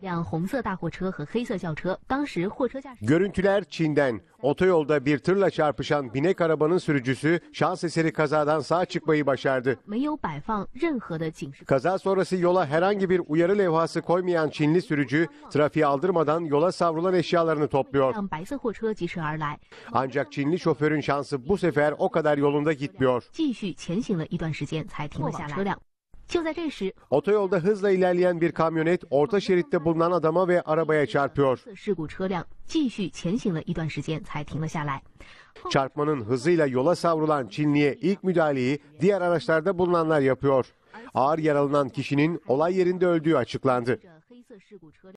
辆红色大货车和黑色轿车。当时货车驾驶 görüntüler Çin'den. Otoyolda bir tırla çarpışan binek arabanın sürücüsü şans eseri kazadan sağ çıkmayı başardı. Kaza sonrası yola herhangi bir uyarı levhası koymayan Çinli sürücü trafiği aldırmadan yola savrulan eşyalarını topluyor. Ancak Çinli şoförün şansı bu sefer o kadar yolunda gitmiyor. 继续前行了一段时间才停了下来。车辆就在这时，Otoyolda hızla ilerleyen bir kamyonet orta şeritte bulunan adama ve arabaya çarpıyor. 事故车辆继续前行了一段时间才停了下来。Çarpmanın hızıyla yola savrulan Çinli'ye ilk müdahaleyi diğer araçlarda bulunanlar yapıyor. Ağır yaralanan kişinin olay yerinde öldüğü açıklandı. 这黑色事故车辆。